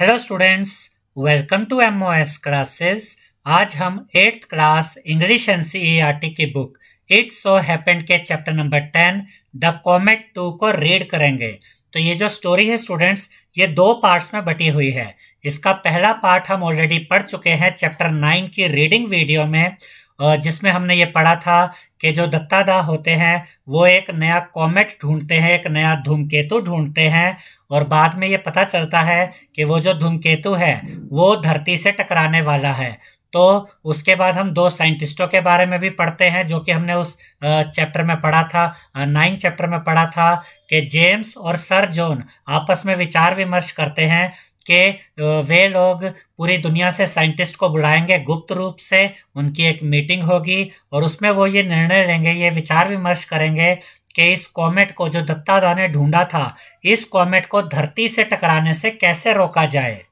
hello students welcome to M O S classes आज हम eighth class English N C E R T की book it so happened के chapter number ten the comet two को read करेंगे तो ये जो स्टोरी है स्टूडेंट्स ये दो पार्ट्स में बटी हुई है इसका पहला पार्ट हम ऑलरेडी पढ़ चुके हैं चैप्टर नाइन की रीडिंग वीडियो में जिसमें हमने ये पढ़ा था कि जो दत्तादा होते हैं वो एक नया कॉमेट ढूंढते हैं एक नया धूमकेतु ढूंढते हैं और बाद में ये पता चलता है कि वो जो धूमकेतु है वो धरती से टकराने वाला है तो उसके बाद हम दो साइंटिस्टों के बारे में भी पढ़ते हैं जो कि हमने उस चैप्टर में पढ़ा था नाइन चैप्टर में पढ़ा था कि जेम्स और सर जॉन आपस में विचार विमर्श करते हैं कि वे लोग पूरी दुनिया से साइंटिस्ट को बुलाएंगे गुप्त रूप से उनकी एक मीटिंग होगी और उसमें वो ये निर्णय लेंगे ये विचार विमर्श करेंगे कि इस कॉमेट को जो दत्तादा ने ढूंढा था इस कॉमेट को धरती से टकराने से कैसे रोका जाए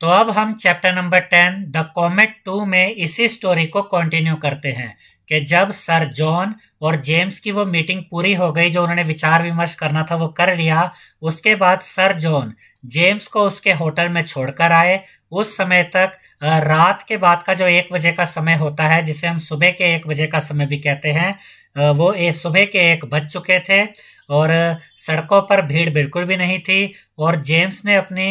तो अब हम chapter number ten the comet two में इसी स्टोरी को कंटिन्यू करते हैं कि जब सर जॉन और जेम्स की वो मीटिंग पूरी हो गई जो उन्होंने विचार विमर्श करना था वो कर लिया उसके बाद सर जॉन जेम्स को उसके होटल में छोड़कर आए उस समय तक रात के बाद का जो एक बजे का समय होता है जिसे हम सुबह के एक बजे का समय भी कहते हैं वो सुबह के एक बज चुके थे और सड़कों पर भीड़ बिल्कुल भी नहीं थी और जेम्स ने अपने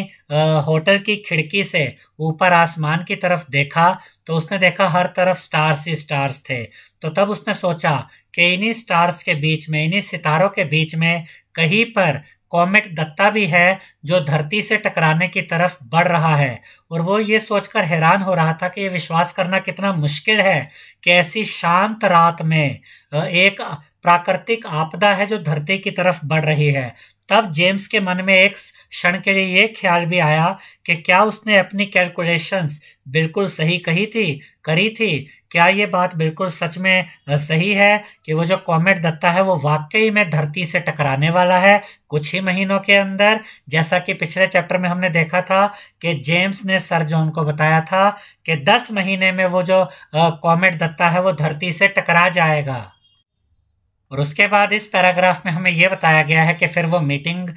होटल की खिड़की से ऊपर आसमान की तरफ देखा तो उसने देखा हर तरफ स्टार्स ही स्टार्स थे तो तब उसने सोचा कि इन्हीं स्टार्स के बीच में इन्हीं सितारों के बीच में कहीं पर कॉमेट दत्ता भी है जो धरती से टकराने की तरफ बढ़ रहा है और वो ये सोचकर हैरान हो रहा था कि ये विश्वास करना कितना मुश्किल है कि ऐसी शांत रात में एक प्राकृतिक आपदा है जो धरती की तरफ बढ़ रही है तब जेम्स के मन में एक क्षण के लिए ये ख्याल भी आया कि क्या उसने अपनी कैलकुलेशंस बिल्कुल सही कही थी करी थी क्या ये बात बिल्कुल सच में सही है कि वो जो कॉमेट दत्ता है वो वाकई में धरती से टकराने वाला है कुछ ही महीनों के अंदर जैसा कि पिछले चैप्टर में हमने देखा था कि जेम्स ने सर जॉन को बताया था कि दस महीने में वो जो कॉमेट दत्ता है वो धरती से टकरा जाएगा और उसके बाद इस पैराग्राफ में हमें यह बताया गया है कि फिर वो मीटिंग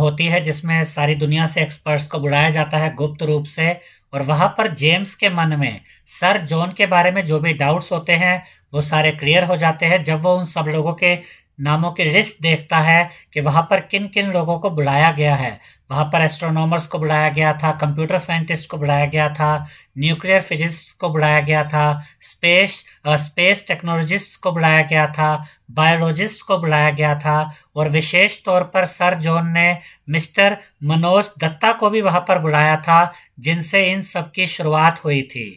होती है जिसमें सारी दुनिया से एक्सपर्ट्स को बुलाया जाता है गुप्त रूप से और वहाँ पर जेम्स के मन में सर जॉन के बारे में जो भी डाउट्स होते हैं वो सारे क्लियर हो जाते हैं जब वो उन सब लोगों के नामों की लिस्ट देखता है कि वहाँ पर किन किन लोगों को बुलाया गया है वहाँ पर एस्ट्रोनॉमर्स को बुलाया गया था कंप्यूटर साइंटिस्ट को बुलाया गया था न्यूक्लियर फिजिक्स को बुलाया गया था स्पेस स्पेस टेक्नोलॉजिस्ट को बुलाया गया था बायोलॉजिस्ट को बुलाया गया था और विशेष तौर पर सर जॉन ने मिस्टर मनोज दत्ता को भी वहाँ पर बुलाया था जिनसे इन सब की शुरुआत हुई थी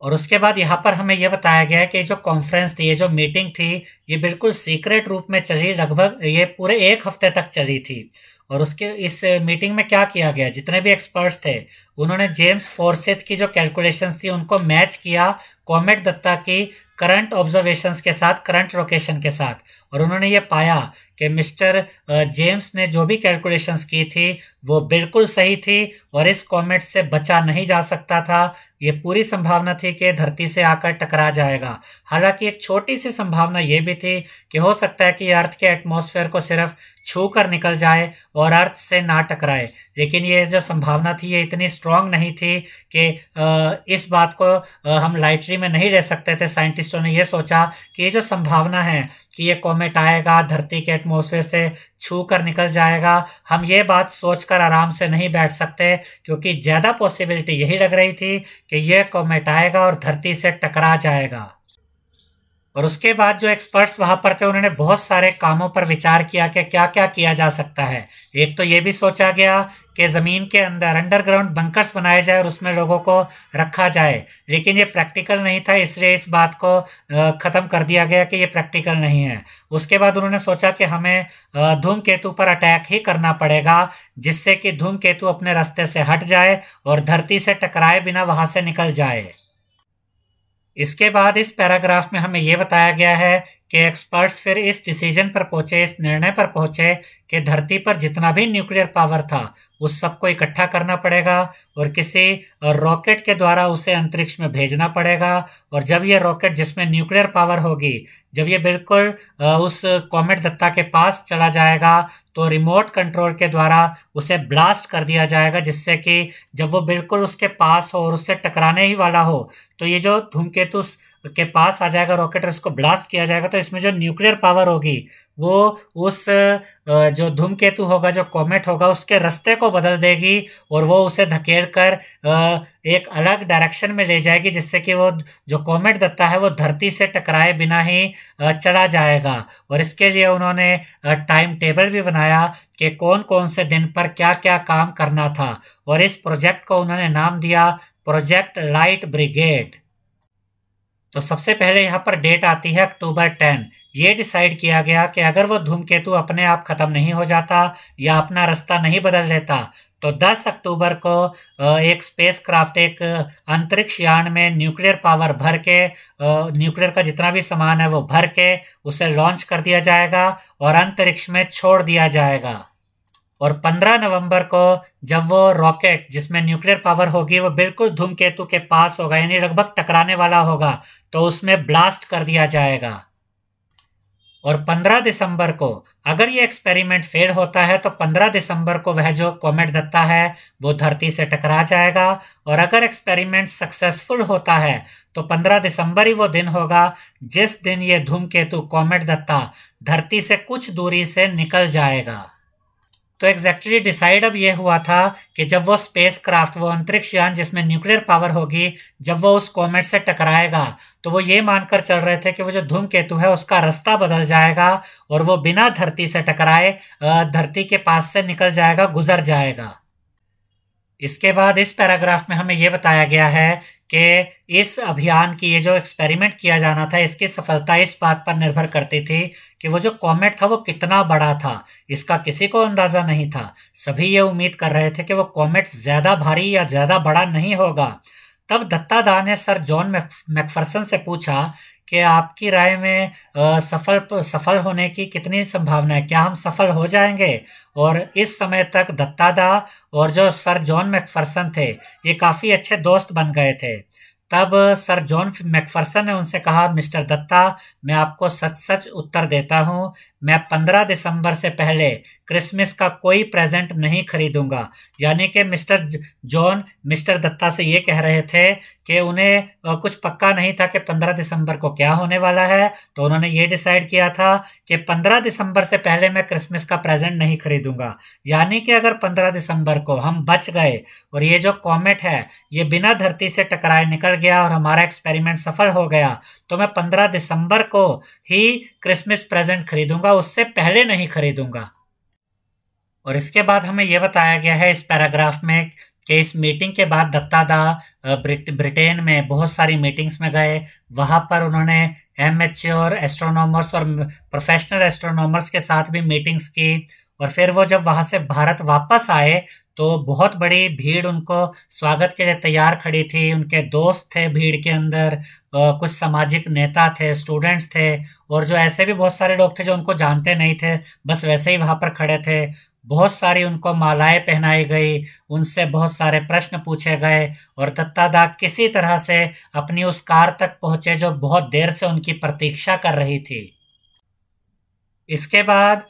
और उसके बाद यहाँ पर हमें यह बताया गया है कि जो कॉन्फ्रेंस थी ये जो मीटिंग थी ये बिल्कुल सीक्रेट रूप में चली लगभग ये पूरे एक हफ्ते तक चली थी और उसके इस मीटिंग में क्या किया गया जितने भी एक्सपर्ट्स थे उन्होंने जेम्स फोर्सेथ की जो कैलकुलेशंस थी उनको मैच किया कॉमेट दत्ता की करंट ऑब्जर्वेशन के साथ करंट लोकेशन के साथ और उन्होंने ये पाया कि मिस्टर जेम्स ने जो भी कैलकुलेशंस की थी वो बिल्कुल सही थी और इस कॉमेट से बचा नहीं जा सकता था ये पूरी संभावना थी कि धरती से आकर टकरा जाएगा हालांकि एक छोटी सी संभावना ये भी थी कि हो सकता है कि अर्थ के एटमॉस्फेयर को सिर्फ छू कर निकल जाए और अर्थ से ना टकराए लेकिन ये जो संभावना थी ये इतनी स्ट्रांग नहीं थी कि इस बात को हम लाइटरी में नहीं रह सकते थे साइंटिस्टों ने ये सोचा कि ये जो संभावना है कि ये कॉमेट आएगा धरती के एटमोसफेयर से छू कर निकल जाएगा हम ये बात सोच कर आराम से नहीं बैठ सकते क्योंकि ज़्यादा पॉसिबिलिटी यही लग रही थी कि यह कॉमेट आएगा और धरती से टकरा जाएगा और उसके बाद जो एक्सपर्ट्स वहाँ पर थे उन्होंने बहुत सारे कामों पर विचार किया कि क्या क्या किया जा सकता है एक तो ये भी सोचा गया कि ज़मीन के अंदर अंडरग्राउंड बंकर्स बनाए जाए और उसमें लोगों को रखा जाए लेकिन ये प्रैक्टिकल नहीं था इसलिए इस बात को ख़त्म कर दिया गया कि ये प्रैक्टिकल नहीं है उसके बाद उन्होंने सोचा कि हमें धूम केतु पर अटैक ही करना पड़ेगा जिससे कि धूम केतु अपने रास्ते से हट जाए और धरती से टकराए बिना वहाँ से निकल जाए इसके बाद इस पैराग्राफ में हमें यह बताया गया है कि एक्सपर्ट्स फिर इस डिसीजन पर पहुंचे इस निर्णय पर पहुंचे कि धरती पर जितना भी न्यूक्लियर पावर था उस सबको इकट्ठा करना पड़ेगा और किसी रॉकेट के द्वारा उसे अंतरिक्ष में भेजना पड़ेगा और जब ये रॉकेट जिसमें न्यूक्लियर पावर होगी जब ये बिल्कुल उस कॉमेट दत्ता के पास चला जाएगा तो रिमोट कंट्रोल के द्वारा उसे ब्लास्ट कर दिया जाएगा जिससे कि जब वो बिल्कुल उसके पास हो और उससे टकराने ही वाला हो तो ये जो धूमकेतु के पास आ जाएगा रॉकेट और उसको ब्लास्ट किया जाएगा तो इसमें जो न्यूक्लियर पावर होगी वो उस जो धूमकेतु होगा जो कॉमेट होगा उसके रास्ते को बदल देगी और वो उसे धकेल कर एक अलग डायरेक्शन में ले जाएगी जिससे कि वो जो कॉमेट दत्ता है वो धरती से टकराए बिना ही चला जाएगा और इसके लिए उन्होंने टाइम टेबल भी बनाया कि कौन कौन से दिन पर क्या क्या काम करना था और इस प्रोजेक्ट को उन्होंने नाम दिया प्रोजेक्ट लाइट ब्रिगेड तो सबसे पहले यहाँ पर डेट आती है अक्टूबर टेन ये डिसाइड किया गया कि अगर वो धूमकेतु अपने आप ख़त्म नहीं हो जाता या अपना रास्ता नहीं बदल लेता तो 10 अक्टूबर को एक स्पेस क्राफ्ट एक अंतरिक्ष यान में न्यूक्लियर पावर भर के न्यूक्लियर का जितना भी सामान है वो भर के उसे लॉन्च कर दिया जाएगा और अंतरिक्ष में छोड़ दिया जाएगा और 15 नवंबर को जब वो रॉकेट जिसमें न्यूक्लियर पावर होगी वो बिल्कुल धूमकेतु के पास होगा यानी लगभग टकराने वाला होगा तो उसमें ब्लास्ट कर दिया जाएगा और 15 दिसंबर को अगर ये एक्सपेरिमेंट फेल होता है तो 15 दिसंबर को वह जो कॉमेट दत्ता है वो धरती से टकरा जाएगा और अगर एक्सपेरिमेंट सक्सेसफुल होता है तो 15 दिसंबर ही वो दिन होगा जिस दिन ये धूमकेतु कॉमेट दत्ता धरती से कुछ दूरी से निकल जाएगा तो एग्जैक्टली डिसाइड अब ये हुआ था कि जब वो स्पेस क्राफ्ट वो अंतरिक्ष यान जिसमें न्यूक्लियर पावर होगी जब वो उस कॉमेट से टकराएगा तो वो ये मानकर चल रहे थे कि वो जो धूम केतु है उसका रास्ता बदल जाएगा और वो बिना धरती से टकराए धरती के पास से निकल जाएगा गुजर जाएगा इसके बाद इस पैराग्राफ में हमें यह बताया गया है कि इस अभियान की ये जो एक्सपेरिमेंट किया जाना था इसकी सफलता इस बात पर निर्भर करती थी कि वो जो कॉमेट था वो कितना बड़ा था इसका किसी को अंदाज़ा नहीं था सभी ये उम्मीद कर रहे थे कि वो कॉमेट ज़्यादा भारी या ज़्यादा बड़ा नहीं होगा तब दत्तादा ने सर जॉन मैकफर्सन से पूछा कि आपकी राय में सफल सफल होने की कितनी संभावना है क्या हम सफल हो जाएंगे और इस समय तक दत्तादा और जो सर जॉन मैकफर्सन थे ये काफ़ी अच्छे दोस्त बन गए थे तब सर जॉन मैकफर्सन ने उनसे कहा मिस्टर दत्ता मैं आपको सच सच उत्तर देता हूँ मैं 15 दिसंबर से पहले क्रिसमस का कोई प्रेजेंट नहीं खरीदूंगा यानी कि मिस्टर जॉन मिस्टर दत्ता से ये कह रहे थे कि उन्हें कुछ पक्का नहीं था कि 15 दिसंबर को क्या होने वाला है तो उन्होंने ये डिसाइड किया था कि 15 दिसंबर से पहले मैं क्रिसमस का प्रेजेंट नहीं खरीदूंगा यानी कि अगर 15 दिसंबर को हम बच गए और ये जो कॉमेट है ये बिना धरती से टकराए निकल गया और हमारा एक्सपेरिमेंट सफल हो गया तो मैं पंद्रह दिसंबर को ही क्रिसमस प्रेजेंट खरीदूंगा उससे पहले नहीं खरीदूंगा और इसके बाद हमें यह बताया गया है इस पैराग्राफ में कि इस मीटिंग के बाद दत्तादा ब्रिट, ब्रिटेन में बहुत सारी मीटिंग्स में गए वहाँ पर उन्होंने एम एच और एस्ट्रोनॉमर्स और प्रोफेशनल एस्ट्रोनॉमर्स के साथ भी मीटिंग्स की और फिर वो जब वहाँ से भारत वापस आए तो बहुत बड़ी भीड़ उनको स्वागत के लिए तैयार खड़ी थी उनके दोस्त थे भीड़ के अंदर कुछ सामाजिक नेता थे स्टूडेंट्स थे और जो ऐसे भी बहुत सारे लोग थे जो उनको जानते नहीं थे बस वैसे ही वहाँ पर खड़े थे बहुत सारी उनको मालाएं पहनाई गई उनसे बहुत सारे प्रश्न पूछे गए और दत्तादा किसी तरह से अपनी उस कार तक पहुंचे जो बहुत देर से उनकी प्रतीक्षा कर रही थी इसके बाद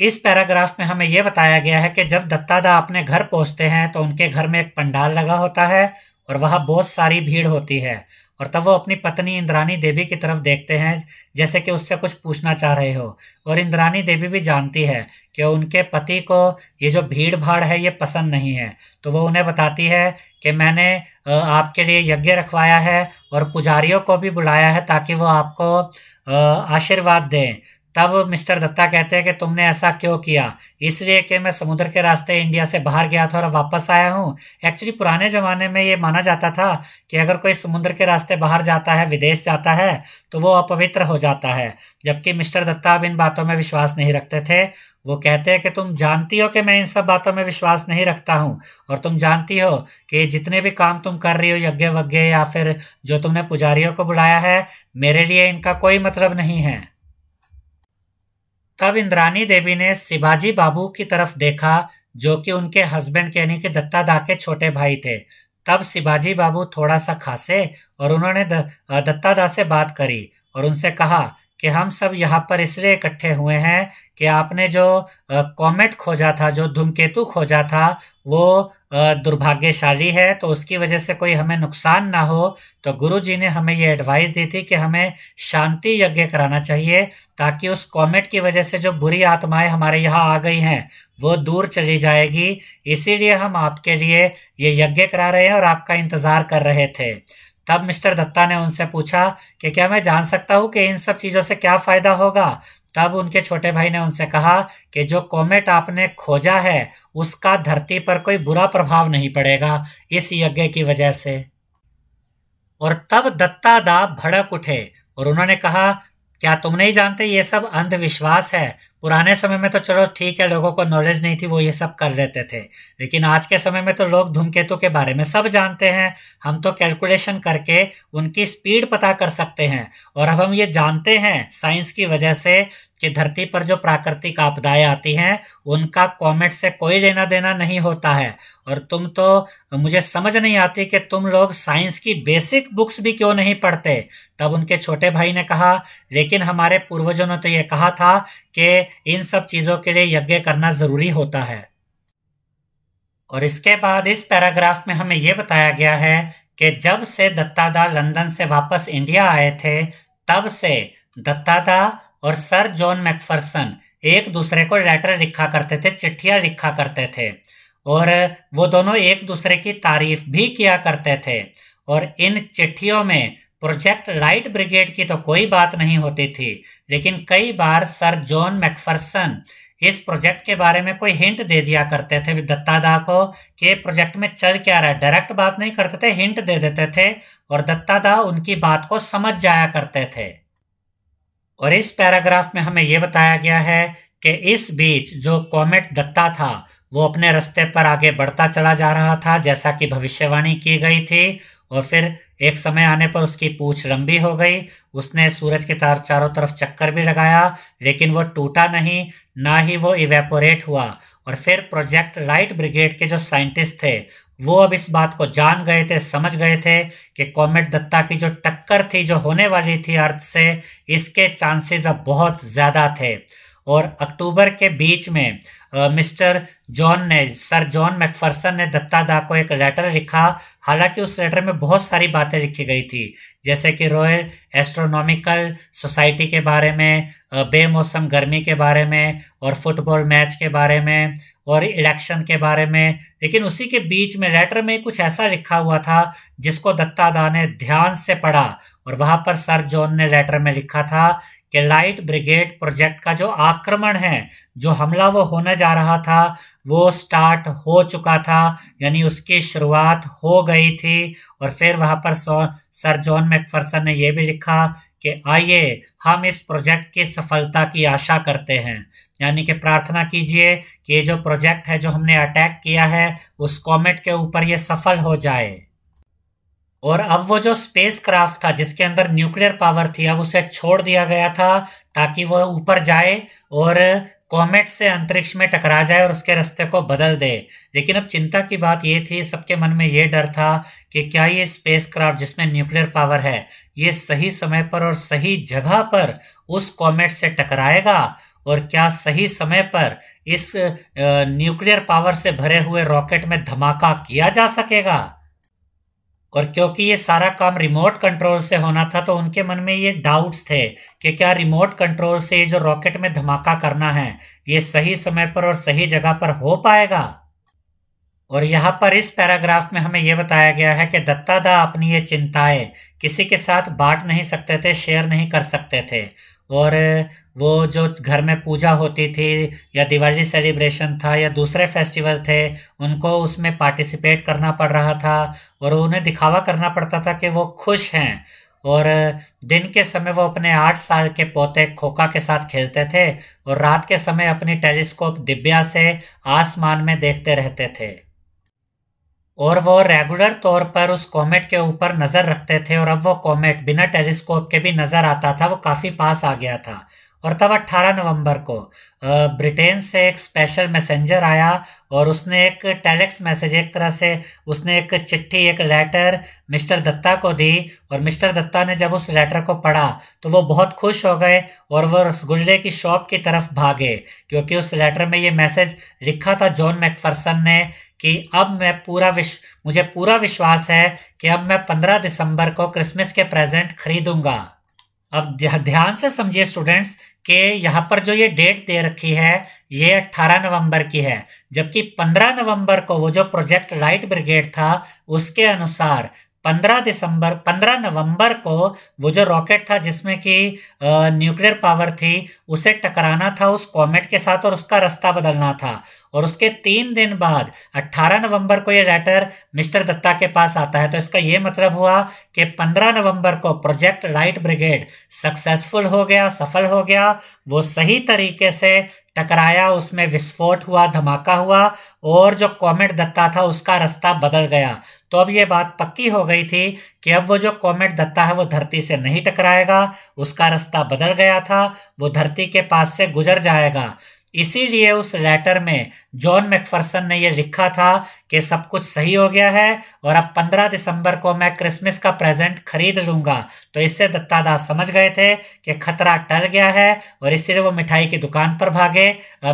इस पैराग्राफ में हमें यह बताया गया है कि जब दत्तादा अपने घर पहुंचते हैं तो उनके घर में एक पंडाल लगा होता है और वहाँ बहुत सारी भीड़ होती है और तब वो अपनी पत्नी इंद्रानी देवी की तरफ देखते हैं जैसे कि उससे कुछ पूछना चाह रहे हो और इंद्रानी देवी भी जानती है कि उनके पति को ये जो भीड़ भाड़ है ये पसंद नहीं है तो वो उन्हें बताती है कि मैंने आपके लिए यज्ञ रखवाया है और पुजारियों को भी बुलाया है ताकि वो आपको आशीर्वाद दें तब मिस्टर दत्ता कहते हैं कि तुमने ऐसा क्यों किया इसलिए कि मैं समुद्र के रास्ते इंडिया से बाहर गया था और वापस आया हूँ एक्चुअली पुराने ज़माने में ये माना जाता था कि अगर कोई समुद्र के रास्ते बाहर जाता है विदेश जाता है तो वो अपवित्र हो जाता है जबकि मिस्टर दत्ता अब इन बातों में विश्वास नहीं रखते थे वो कहते हैं कि तुम जानती हो कि मैं इन सब बातों में विश्वास नहीं रखता हूँ और तुम जानती हो कि जितने भी काम तुम कर रही हो यज्ञ वज्ञ या फिर जो तुमने पुजारियों को बुलाया है मेरे लिए इनका कोई मतलब नहीं है तब इंद्रानी देवी ने शिवाजी बाबू की तरफ देखा जो कि उनके हस्बैंड यानी कि दत्ता दा के छोटे भाई थे तब शिवाजी बाबू थोड़ा सा खासे और उन्होंने दत्ता दा से बात करी और उनसे कहा कि हम सब यहाँ पर इसलिए इकट्ठे हुए हैं कि आपने जो कॉमेट खोजा था जो धूमकेतु खोजा था वो दुर्भाग्यशाली है तो उसकी वजह से कोई हमें नुकसान ना हो तो गुरु जी ने हमें ये एडवाइस दी थी कि हमें शांति यज्ञ कराना चाहिए ताकि उस कॉमेट की वजह से जो बुरी आत्माएं हमारे यहाँ आ गई हैं वो दूर चली जाएगी इसीलिए हम आपके लिए ये यज्ञ करा रहे हैं और आपका इंतज़ार कर रहे थे तब मिस्टर दत्ता ने उनसे पूछा कि क्या मैं जान सकता हूँ कि इन सब चीज़ों से क्या फ़ायदा होगा तब उनके छोटे भाई ने उनसे कहा कि जो कॉमेट आपने खोजा है उसका धरती पर कोई बुरा प्रभाव नहीं पड़ेगा इस यज्ञ की वजह से और तब दत्ता दा भड़क उठे और उन्होंने कहा क्या तुम नहीं जानते ये सब अंधविश्वास है पुराने समय में तो चलो ठीक है लोगों को नॉलेज नहीं थी वो ये सब कर लेते थे लेकिन आज के समय में तो लोग धूमकेतु के बारे में सब जानते हैं हम तो कैलकुलेशन करके उनकी स्पीड पता कर सकते हैं और अब हम ये जानते हैं साइंस की वजह से कि धरती पर जो प्राकृतिक आपदाएं आती हैं उनका कॉमेट से कोई लेना देना नहीं होता है और तुम तो मुझे समझ नहीं आती कि तुम लोग साइंस की बेसिक बुक्स भी क्यों नहीं पढ़ते तब उनके छोटे भाई ने कहा लेकिन हमारे पूर्वजों ने तो ये कहा था कि इन सब चीज़ों के लिए यज्ञ करना ज़रूरी होता है और इसके बाद इस पैराग्राफ में हमें यह बताया गया है कि जब से दत्तादा लंदन से वापस इंडिया आए थे तब से दत्तादा और सर जॉन मैकफर्सन एक दूसरे को लेटर लिखा करते थे चिट्ठियां लिखा करते थे और वो दोनों एक दूसरे की तारीफ भी किया करते थे और इन चिट्ठियों में प्रोजेक्ट राइट ब्रिगेड की तो कोई बात नहीं होती थी लेकिन कई बार सर जॉन मैकफर्सन इस प्रोजेक्ट के बारे में कोई हिंट दे दिया करते थे दत्तादा को कि प्रोजेक्ट में चल क्या रहा है डायरेक्ट बात नहीं करते थे हिंट दे देते थे और दत्तादा उनकी बात को समझ जाया करते थे और इस पैराग्राफ में हमें यह बताया गया है कि इस बीच जो कॉमेट दत्ता था वो अपने रास्ते पर आगे बढ़ता चला जा रहा था जैसा कि भविष्यवाणी की गई थी और फिर एक समय आने पर उसकी पूछ लंबी हो गई उसने सूरज के तार चारों तरफ चक्कर भी लगाया लेकिन वो टूटा नहीं ना ही वो इवेपोरेट हुआ और फिर प्रोजेक्ट राइट ब्रिगेड के जो साइंटिस्ट थे वो अब इस बात को जान गए थे समझ गए थे कि कॉमेट दत्ता की जो टक्कर थी जो होने वाली थी अर्थ से इसके चांसेस अब बहुत ज़्यादा थे और अक्टूबर के बीच में मिस्टर जॉन ने सर जॉन मैकफर्सन ने दत्ता दा को एक लेटर लिखा हालांकि उस लेटर में बहुत सारी बातें लिखी गई थी जैसे कि रॉयल एस्ट्रोनॉमिकल सोसाइटी के बारे में बेमौसम गर्मी के बारे में और फुटबॉल मैच के बारे में और इलेक्शन के बारे में लेकिन उसी के बीच में लेटर में कुछ ऐसा लिखा हुआ था जिसको दत्ता दा ने ध्यान से पढ़ा और वहाँ पर सर जॉन ने लेटर में लिखा था कि लाइट ब्रिगेड प्रोजेक्ट का जो आक्रमण है जो हमला वो होने जा रहा था वो स्टार्ट हो चुका था यानी उसकी शुरुआत हो गई थी और फिर वहाँ पर सर जॉन मैकफर्सन ने यह भी लिखा कि आइए हम इस प्रोजेक्ट की सफलता की आशा करते हैं यानी कि प्रार्थना कीजिए कि ये जो प्रोजेक्ट है जो हमने अटैक किया है उस कॉमेट के ऊपर ये सफल हो जाए और अब वो जो स्पेस क्राफ्ट था जिसके अंदर न्यूक्लियर पावर थी अब उसे छोड़ दिया गया था ताकि वो ऊपर जाए और कॉमेट से अंतरिक्ष में टकरा जाए और उसके रास्ते को बदल दे लेकिन अब चिंता की बात यह थी सबके मन में यह डर था कि क्या ये स्पेस क्राफ्ट जिसमें न्यूक्लियर पावर है ये सही समय पर और सही जगह पर उस कॉमेट से टकराएगा और क्या सही समय पर इस न्यूक्लियर पावर से भरे हुए रॉकेट में धमाका किया जा सकेगा और क्योंकि ये सारा काम रिमोट कंट्रोल से होना था तो उनके मन में ये डाउट्स थे कि क्या रिमोट कंट्रोल से ये जो रॉकेट में धमाका करना है ये सही समय पर और सही जगह पर हो पाएगा और यहाँ पर इस पैराग्राफ में हमें यह बताया गया है कि दत्तादा अपनी ये चिंताएं किसी के साथ बांट नहीं सकते थे शेयर नहीं कर सकते थे और वो जो घर में पूजा होती थी या दिवाली सेलिब्रेशन था या दूसरे फेस्टिवल थे उनको उसमें पार्टिसिपेट करना पड़ रहा था और उन्हें दिखावा करना पड़ता था कि वो खुश हैं और दिन के समय वो अपने आठ साल के पोते खोखा के साथ खेलते थे और रात के समय अपनी टेलीस्कोप दिव्या से आसमान में देखते रहते थे और वो रेगुलर तौर पर उस कॉमेट के ऊपर नज़र रखते थे और अब वो कॉमेट बिना टेलीस्कोप के भी नज़र आता था वो काफ़ी पास आ गया था और तब 18 नवंबर को ब्रिटेन से एक स्पेशल मैसेंजर आया और उसने एक टेलेक्स मैसेज एक तरह से उसने एक चिट्ठी एक लेटर मिस्टर दत्ता को दी और मिस्टर दत्ता ने जब उस लेटर को पढ़ा तो वो बहुत खुश हो गए और वो रसगुल्ले की शॉप की तरफ भागे क्योंकि उस लेटर में ये मैसेज लिखा था जॉन मैकफर्सन ने कि अब मैं पूरा विश मुझे पूरा विश्वास है कि अब मैं पंद्रह दिसंबर को क्रिसमस के प्रेजेंट खरीदूंगा अब ध्यान से समझिए स्टूडेंट्स कि यहाँ पर जो ये डेट दे रखी है ये 18 नवंबर की है जबकि 15 नवंबर को वो जो प्रोजेक्ट राइट ब्रिगेड था उसके अनुसार 15 दिसंबर 15 नवंबर को वो जो रॉकेट था जिसमें कि न्यूक्लियर पावर थी उसे टकराना था उस कॉमेट के साथ और उसका रास्ता बदलना था और उसके तीन दिन बाद 18 नवंबर को ये लेटर मिस्टर दत्ता के पास आता है तो इसका ये मतलब हुआ कि 15 नवंबर को प्रोजेक्ट राइट ब्रिगेड सक्सेसफुल हो गया सफल हो गया वो सही तरीके से टकराया उसमें विस्फोट हुआ धमाका हुआ और जो कॉमेट दत्ता था उसका रास्ता बदल गया तो अब ये बात पक्की हो गई थी कि अब वो जो कॉमेट दत्ता है वो धरती से नहीं टकराएगा उसका रास्ता बदल गया था वो धरती के पास से गुजर जाएगा इसीलिए उस लेटर में जॉन मैकफर्सन ने यह लिखा था कि सब कुछ सही हो गया है और अब 15 दिसंबर को मैं क्रिसमस का प्रेजेंट खरीद लूंगा तो इससे दत्तादास समझ गए थे कि खतरा टल गया है और इसीलिए वो मिठाई की दुकान पर भागे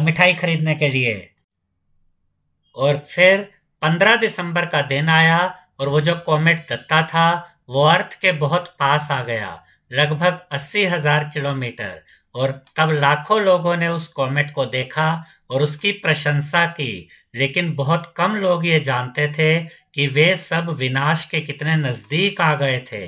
मिठाई खरीदने के लिए और फिर 15 दिसंबर का दिन आया और वो जो कॉमेट दत्ता था वो अर्थ के बहुत पास आ गया लगभग अस्सी हज़ार किलोमीटर और तब लाखों लोगों ने उस कॉमेट को देखा और उसकी प्रशंसा की लेकिन बहुत कम लोग ये जानते थे कि वे सब विनाश के कितने नज़दीक आ गए थे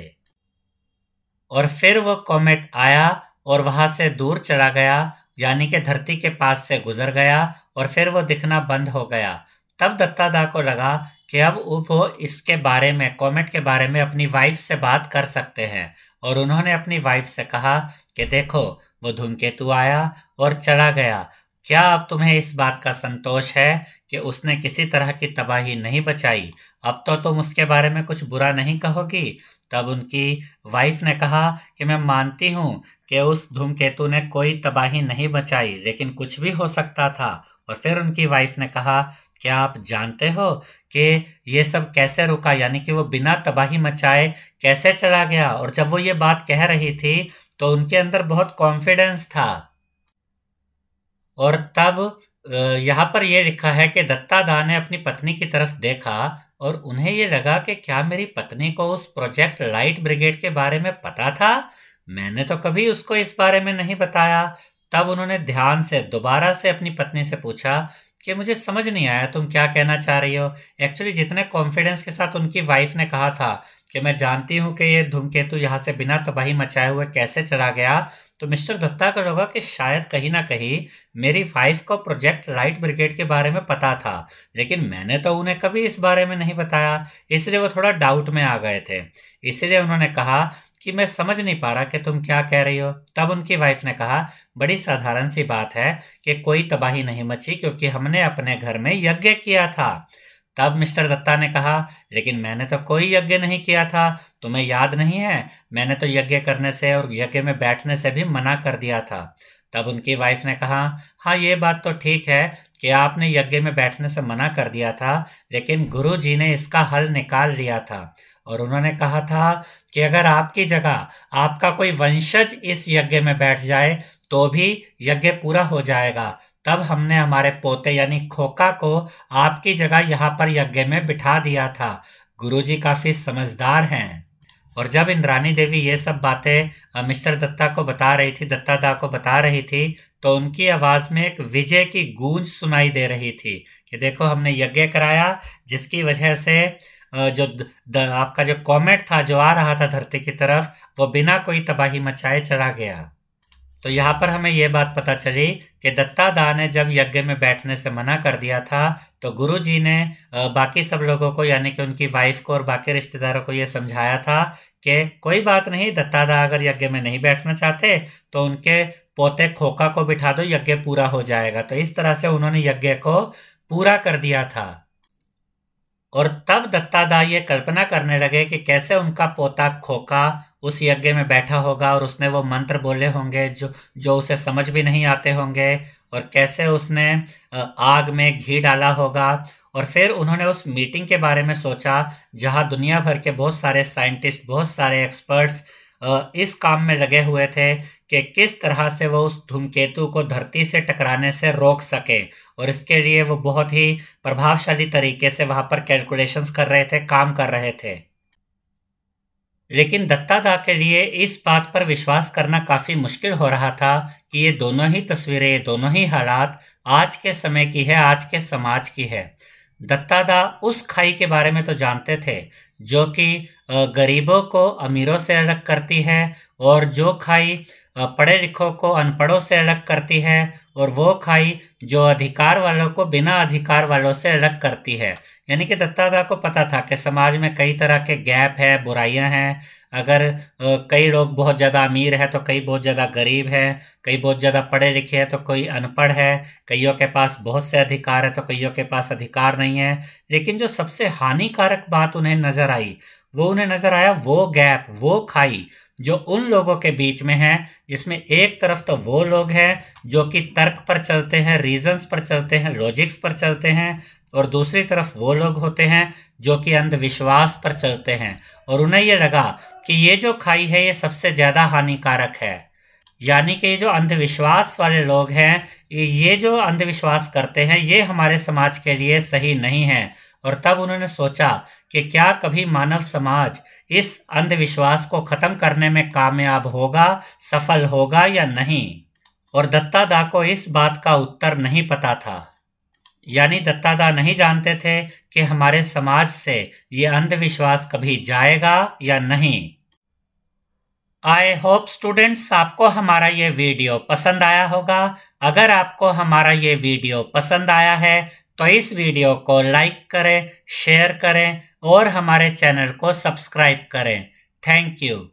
और फिर वह कॉमेट आया और वहां से दूर चला गया यानी कि धरती के पास से गुजर गया और फिर वो दिखना बंद हो गया तब दत्तादा को लगा कि अब वो इसके बारे में कॉमेट के बारे में अपनी वाइफ से बात कर सकते हैं और उन्होंने अपनी वाइफ से कहा कि देखो वो धूमकेतु आया और चढ़ा गया क्या अब तुम्हें इस बात का संतोष है कि उसने किसी तरह की तबाही नहीं बचाई अब तो तुम उसके बारे में कुछ बुरा नहीं कहोगी तब उनकी वाइफ ने कहा कि मैं मानती हूँ कि उस धूमकेतु ने कोई तबाही नहीं बचाई लेकिन कुछ भी हो सकता था और फिर उनकी वाइफ ने कहा क्या आप जानते हो कि ये सब कैसे रुका यानी कि वो बिना तबाही मचाए कैसे चला गया और जब वो ये बात कह रही थी तो उनके अंदर बहुत कॉन्फिडेंस था और तब यहाँ पर यह लिखा है कि दत्ता दा ने अपनी पत्नी की तरफ देखा और उन्हें ये लगा कि क्या मेरी पत्नी को उस प्रोजेक्ट लाइट ब्रिगेड के बारे में पता था मैंने तो कभी उसको इस बारे में नहीं बताया तब उन्होंने ध्यान से दोबारा से अपनी पत्नी से पूछा कि मुझे समझ नहीं आया तुम क्या कहना चाह रही हो एक्चुअली जितने कॉन्फिडेंस के साथ उनकी वाइफ ने कहा था कि मैं जानती हूँ कि ये धूमकेतु तो यहाँ से बिना तबाही मचाए हुए कैसे चला गया तो मिस्टर दत्ता का होगा कि शायद कहीं ना कहीं मेरी वाइफ को प्रोजेक्ट राइट ब्रिगेड के बारे में पता था लेकिन मैंने तो उन्हें कभी इस बारे में नहीं बताया इसलिए वो थोड़ा डाउट में आ गए थे इसलिए उन्होंने कहा कि मैं समझ नहीं पा रहा कि तुम क्या कह रही हो तब उनकी वाइफ ने कहा बड़ी साधारण सी बात है कि कोई तबाही नहीं मची क्योंकि हमने अपने घर में यज्ञ किया था तब मिस्टर दत्ता ने कहा लेकिन मैंने तो कोई यज्ञ नहीं किया था तुम्हें याद नहीं है मैंने तो यज्ञ करने से और यज्ञ में बैठने से भी मना कर दिया था तब उनकी वाइफ ने कहा हाँ ये बात तो ठीक है कि आपने यज्ञ में बैठने से मना कर दिया था लेकिन गुरु जी ने इसका हल निकाल लिया था और उन्होंने कहा था कि अगर आपकी जगह आपका कोई वंशज इस यज्ञ में बैठ जाए तो भी यज्ञ पूरा हो जाएगा तब हमने हमारे पोते यानी खोका को आपकी जगह यहाँ पर यज्ञ में बिठा दिया था गुरुजी काफ़ी समझदार हैं और जब इंद्रानी देवी ये सब बातें मिस्टर दत्ता को बता रही थी दत्ता दा को बता रही थी तो उनकी आवाज़ में एक विजय की गूंज सुनाई दे रही थी कि देखो हमने यज्ञ कराया जिसकी वजह से जो द, आपका जो कॉमेट था जो आ रहा था धरती की तरफ वो बिना कोई तबाही मचाए चला गया तो यहाँ पर हमें यह बात पता चली कि दत्तादा ने जब यज्ञ में बैठने से मना कर दिया था तो गुरु जी ने बाकी सब लोगों को यानी कि उनकी वाइफ को और बाकी रिश्तेदारों को ये समझाया था कि कोई बात नहीं दत्तादा अगर यज्ञ में नहीं बैठना चाहते तो उनके पोते खोका को बिठा दो यज्ञ पूरा हो जाएगा तो इस तरह से उन्होंने यज्ञ को पूरा कर दिया था और तब दत्तादा ये कल्पना करने लगे कि कैसे उनका पोता खोका उस यज्ञ में बैठा होगा और उसने वो मंत्र बोले होंगे जो जो उसे समझ भी नहीं आते होंगे और कैसे उसने आग में घी डाला होगा और फिर उन्होंने उस मीटिंग के बारे में सोचा जहां दुनिया भर के बहुत सारे साइंटिस्ट बहुत सारे एक्सपर्ट्स इस काम में लगे हुए थे कि किस तरह से वो उस धूमकेतु को धरती से टकराने से रोक सके और इसके लिए वो बहुत ही प्रभावशाली तरीके से वहाँ पर कैलकुलेशंस कर रहे थे काम कर रहे थे लेकिन दत्तादा के लिए इस बात पर विश्वास करना काफ़ी मुश्किल हो रहा था कि ये दोनों ही तस्वीरें ये दोनों ही हालात आज के समय की है आज के समाज की है दत्तादा उस खाई के बारे में तो जानते थे जो कि गरीबों को अमीरों से अलग करती है और जो खाई पढ़े लिखों को अनपढ़ों से अलग करती है और वो खाई जो अधिकार वालों को बिना अधिकार वालों से अलग करती है यानी कि दत्तादा को पता था कि समाज में कई तरह के गैप है बुराइयां हैं अगर कई लोग बहुत ज़्यादा अमीर है तो कई बहुत ज़्यादा गरीब है कई बहुत ज़्यादा पढ़े लिखे हैं तो कोई अनपढ़ है कईयों के पास बहुत से अधिकार है तो कईयों के पास अधिकार नहीं है लेकिन जो सबसे हानिकारक बात उन्हें नज़र आई वो उन्हें नजर आया वो गैप वो खाई जो उन लोगों के बीच में है जिसमें एक तरफ तो वो लोग हैं जो कि तर्क पर चलते हैं रीजंस पर चलते हैं लॉजिक्स पर चलते हैं और दूसरी तरफ वो लोग होते हैं जो कि अंधविश्वास पर चलते हैं और उन्हें ये लगा कि ये जो खाई है ये सबसे ज़्यादा हानिकारक है यानी कि जो अंधविश्वास वाले लोग हैं ये जो अंधविश्वास करते हैं ये हमारे समाज के लिए सही नहीं है और तब उन्होंने सोचा कि क्या कभी मानव समाज इस अंधविश्वास को ख़त्म करने में कामयाब होगा सफल होगा या नहीं और दत्तादा को इस बात का उत्तर नहीं पता था यानी दत्तादा नहीं जानते थे कि हमारे समाज से ये अंधविश्वास कभी जाएगा या नहीं आई होप स्टूडेंट्स आपको हमारा ये वीडियो पसंद आया होगा अगर आपको हमारा ये वीडियो पसंद आया है तो इस वीडियो को लाइक करें शेयर करें और हमारे चैनल को सब्सक्राइब करें थैंक यू